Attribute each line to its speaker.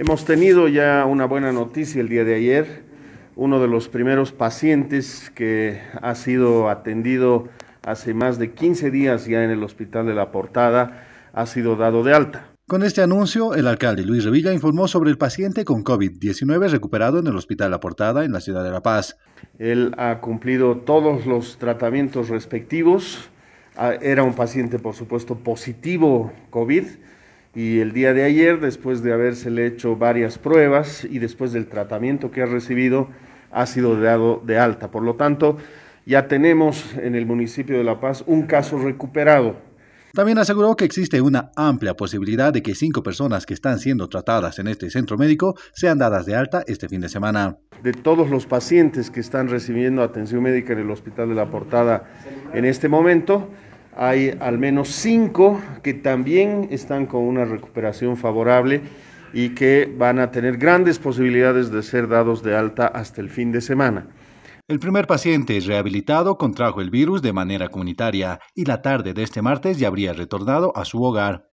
Speaker 1: Hemos tenido ya una buena noticia el día de ayer. Uno de los primeros pacientes que ha sido atendido hace
Speaker 2: más de 15 días ya en el Hospital de la Portada ha sido dado de alta. Con este anuncio, el alcalde Luis Revilla informó sobre el paciente con COVID-19 recuperado en el Hospital La Portada en la ciudad de La Paz. Él ha cumplido todos los tratamientos respectivos.
Speaker 1: Ah, era un paciente, por supuesto, positivo COVID y el día de ayer, después de habérsele hecho varias pruebas y después del tratamiento que ha recibido, ha sido dado de alta. Por lo tanto, ya tenemos en el municipio de La Paz
Speaker 2: un caso recuperado. También aseguró que existe una amplia posibilidad de que cinco personas que están siendo tratadas en este centro médico sean dadas de alta este fin de semana. De todos
Speaker 1: los pacientes que están recibiendo atención médica en el Hospital de la Portada en este momento, hay al menos cinco que también están con una recuperación favorable y que van a tener grandes posibilidades de ser dados de alta hasta
Speaker 2: el fin de semana. El primer paciente rehabilitado contrajo el virus de manera comunitaria y la tarde de este martes ya habría retornado a su hogar.